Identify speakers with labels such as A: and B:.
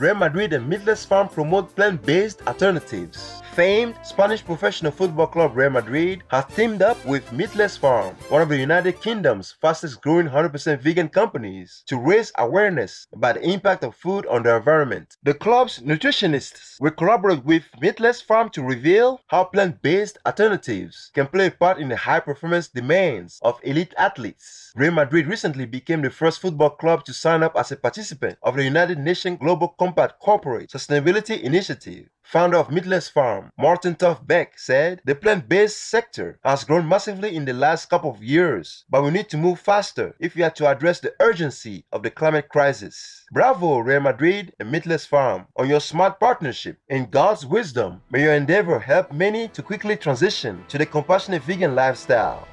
A: Real Madrid and Meatless Farm promote plant-based alternatives famed Spanish professional football club Real Madrid has teamed up with Meatless Farm, one of the United Kingdom's fastest growing 100% vegan companies, to raise awareness about the impact of food on the environment. The club's nutritionists will collaborate with Meatless Farm to reveal how plant based alternatives can play a part in the high performance demands of elite athletes. Real Madrid recently became the first football club to sign up as a participant of the United Nations Global Compact Corporate Sustainability Initiative founder of Meatless Farm, Martin Tuff Beck, said, The plant based sector has grown massively in the last couple of years, but we need to move faster if we are to address the urgency of the climate crisis. Bravo, Real Madrid and Meatless Farm, on your smart partnership. In God's wisdom, may your endeavor help many to quickly transition to the compassionate vegan lifestyle.